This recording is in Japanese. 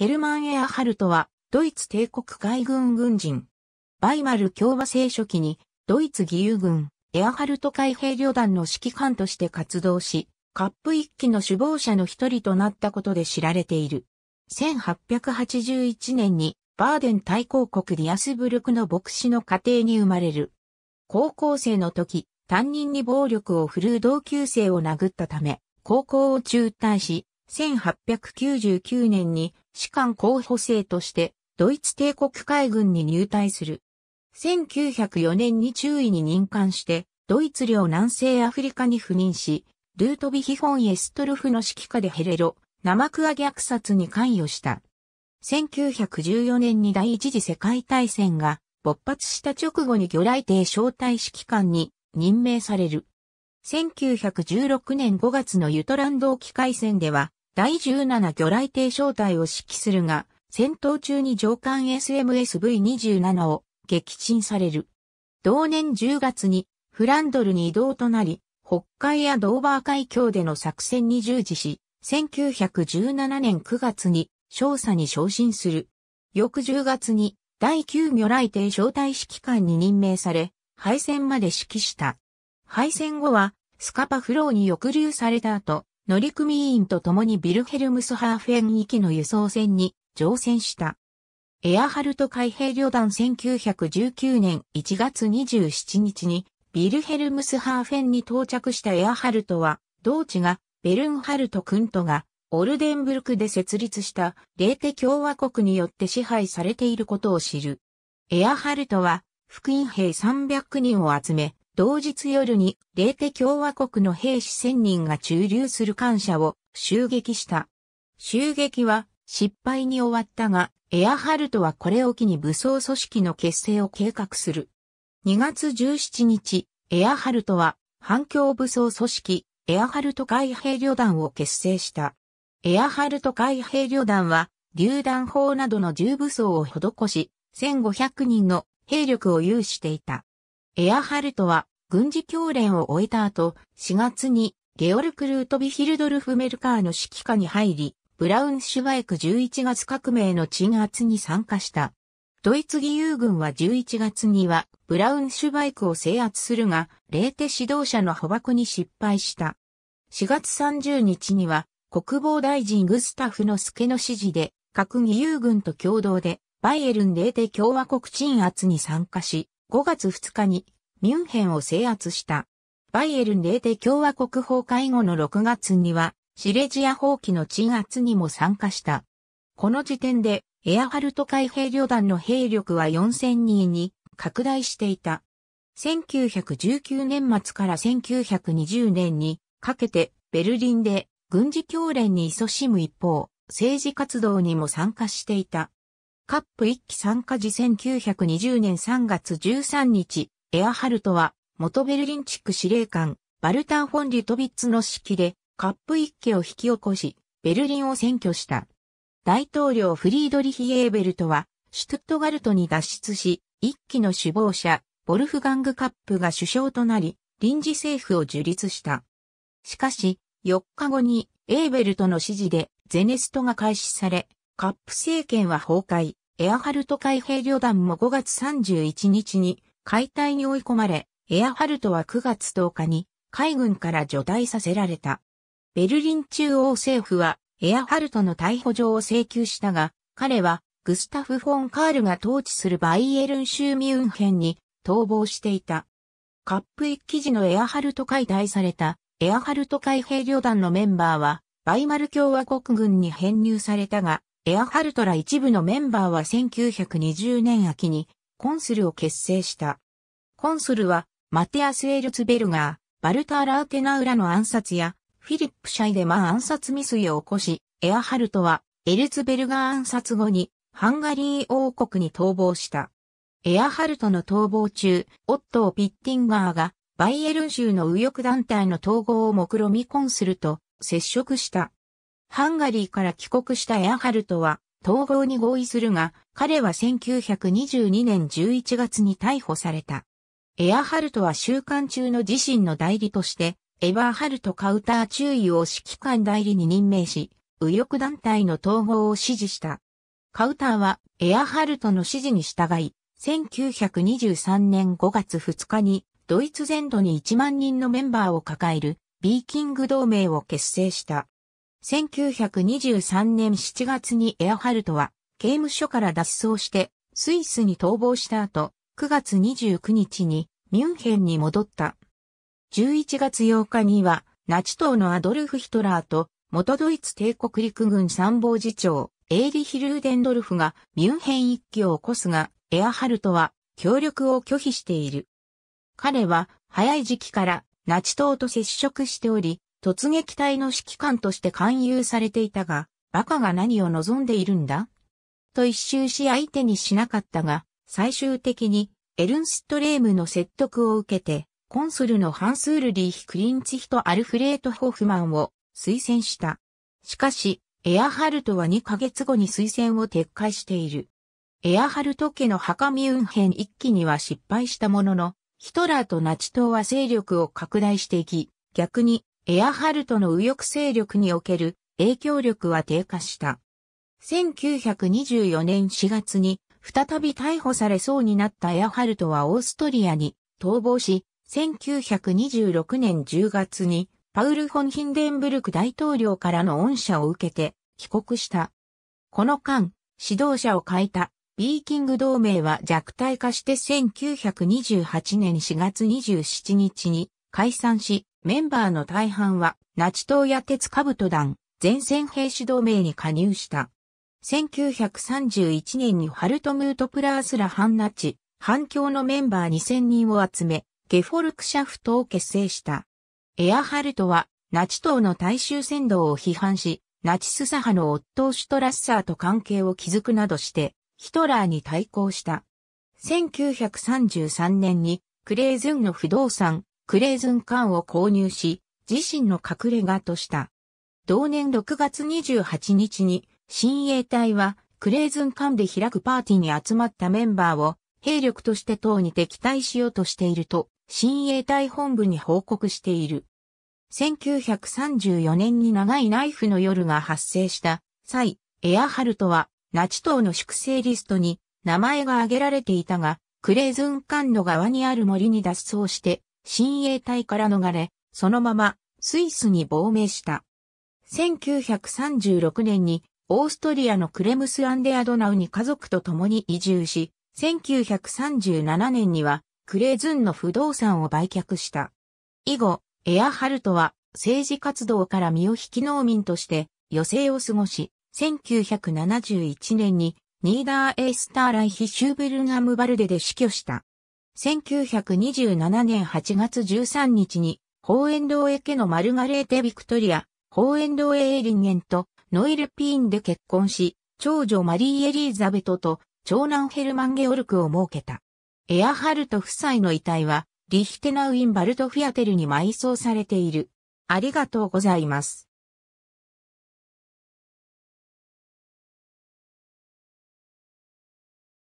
ヘルマン・エアハルトは、ドイツ帝国海軍軍人。バイマル共和制初期に、ドイツ義勇軍、エアハルト海兵旅団の指揮官として活動し、カップ一期の首謀者の一人となったことで知られている。1881年に、バーデン大公国ディアスブルクの牧師の家庭に生まれる。高校生の時、担任に暴力を振るう同級生を殴ったため、高校を中退し、1899年に士官候補生としてドイツ帝国海軍に入隊する。1904年に中尉に任官して、ドイツ領南西アフリカに赴任し、ルートビヒフォン・エストルフの指揮下でヘレロ、生クア虐殺に関与した。1914年に第一次世界大戦が勃発した直後に魚雷艇招待指揮官に任命される。1916年5月のユトランド沖海戦では、第17魚雷艇小隊を指揮するが、戦闘中に上艦 SMSV-27 を撃沈される。同年10月にフランドルに移動となり、北海やドーバー海峡での作戦に従事し、1917年9月に少佐に昇進する。翌10月に第9魚雷艇招待指揮官に任命され、敗戦まで指揮した。敗戦後はスカパフローに抑留された後、乗組員と共にビルヘルムスハーフェン行きの輸送船に乗船した。エアハルト海兵旅団1919年1月27日にビルヘルムスハーフェンに到着したエアハルトは、同地がベルンハルト君とがオルデンブルクで設立したレーテ共和国によって支配されていることを知る。エアハルトは福音兵300人を集め、同日夜に、レーテ共和国の兵士1000人が駐留する感謝を襲撃した。襲撃は失敗に終わったが、エアハルトはこれを機に武装組織の結成を計画する。2月17日、エアハルトは反共武装組織、エアハルト海兵旅団を結成した。エアハルト海兵旅団は、榴弾砲などの重武装を施し、1500人の兵力を有していた。エアハルトは、軍事教練を終えた後、4月にゲオルク・ルートビヒルドルフ・メルカーの指揮下に入り、ブラウンシュバイク11月革命の鎮圧に参加した。ドイツ義勇軍は11月にはブラウンシュバイクを制圧するが、レーテ指導者の捕獲に失敗した。4月30日には国防大臣グスタフの助の指示で、各義勇軍と共同でバイエルンレーテ共和国鎮圧に参加し、5月2日にミュンヘンを制圧した。バイエルンレーテ共和国崩壊後の6月には、シレジア放棄の鎮圧にも参加した。この時点で、エアハルト海兵旅団の兵力は4000人に拡大していた。1919年末から1920年にかけてベルリンで軍事教練に勤しむ一方、政治活動にも参加していた。カップ1期参加時1920年3月13日、エアハルトは、元ベルリン地区司令官、バルター・フォン・リュトビッツの指揮で、カップ一家を引き起こし、ベルリンを占拠した。大統領フリードリヒ・エーベルトは、シュトゥットガルトに脱出し、一期の首謀者、ボルフガング・カップが首相となり、臨時政府を樹立した。しかし、4日後に、エーベルトの指示で、ゼネストが開始され、カップ政権は崩壊、エアハルト海兵旅団も5月31日に、解体に追い込まれ、エアハルトは9月10日に海軍から除隊させられた。ベルリン中央政府はエアハルトの逮捕状を請求したが、彼はグスタフ・フォン・カールが統治するバイエルン州ミュンヘンに逃亡していた。カップ一記事のエアハルト解体されたエアハルト海兵旅団のメンバーはバイマル共和国軍に編入されたが、エアハルトら一部のメンバーは1920年秋にコンスルを結成した。コンスルは、マテアス・エルツベルガー、バルター・ラーテナウラの暗殺や、フィリップ・シャイデマ暗殺未遂を起こし、エアハルトは、エルツベルガー暗殺後に、ハンガリー王国に逃亡した。エアハルトの逃亡中、オットー・ピッティンガーが、バイエルン州の右翼団体の統合を目論みコンスルと接触した。ハンガリーから帰国したエアハルトは、統合に合意するが、彼は1922年11月に逮捕された。エアハルトは週刊中の自身の代理として、エバーハルトカウター注意を指揮官代理に任命し、右翼団体の統合を支持した。カウターはエアハルトの指示に従い、1923年5月2日にドイツ全土に1万人のメンバーを抱えるビーキング同盟を結成した。1923年7月にエアハルトは刑務所から脱走してスイスに逃亡した後、9月29日にミュンヘンに戻った。11月8日にはナチ党のアドルフ・ヒトラーと元ドイツ帝国陸軍参謀次長エーリヒ・ルーデンドルフがミュンヘン一揆を起こすが、エアハルトは協力を拒否している。彼は早い時期からナチ党と接触しており、突撃隊の指揮官として勧誘されていたが、バカが何を望んでいるんだと一周し相手にしなかったが、最終的にエルンストレームの説得を受けて、コンスルのハンスールリーヒ・クリンツヒとアルフレート・ホフマンを推薦した。しかし、エアハルトは2ヶ月後に推薦を撤回している。エアハルト家の墓ミュンヘン一期には失敗したものの、ヒトラーとナチ党は勢力を拡大していき、逆にエアハルトの右翼勢力における影響力は低下した。1924年4月に再び逮捕されそうになったエアハルトはオーストリアに逃亡し、1926年10月にパウル・フォン・ヒンデンブルク大統領からの恩赦を受けて帰国した。この間、指導者を変えたビーキング同盟は弱体化して1928年4月27日に解散し、メンバーの大半は、ナチ党や鉄兜団、前線兵士同盟に加入した。1931年にハルトムートプラースラ反ナチ、反共のメンバー2000人を集め、ゲフォルクシャフトを結成した。エアハルトは、ナチ党の大衆扇動を批判し、ナチス左派の夫シュトラッサーと関係を築くなどして、ヒトラーに対抗した。1933年に、クレーズンの不動産、クレーズン缶を購入し、自身の隠れ家とした。同年6月28日に、新衛隊は、クレーズン艦で開くパーティーに集まったメンバーを、兵力として党に敵対しようとしていると、新衛隊本部に報告している。1934年に長いナイフの夜が発生した際、エアハルトは、ナチ党の粛清リストに名前が挙げられていたが、クレーズン艦の側にある森に脱走して、親衛隊から逃れ、そのままスイスに亡命した。1936年にオーストリアのクレムス・アンデアドナウに家族と共に移住し、1937年にはクレーズンの不動産を売却した。以後、エアハルトは政治活動から身を引き農民として余生を過ごし、1971年にニーダーエースターライヒ・シューベルナム・バルデで死去した。1927年8月13日に、ホーエンドーエ家のマルガレーテ・ビクトリア、ホーエンドーエ・エリンゲンとノイル・ピーンで結婚し、長女マリー・エリーザベトと長男ヘルマン・ゲオルクを設けた。エアハルト夫妻の遺体は、リヒテナウィン・バルト・フィアテルに埋葬されている。ありがとうございます。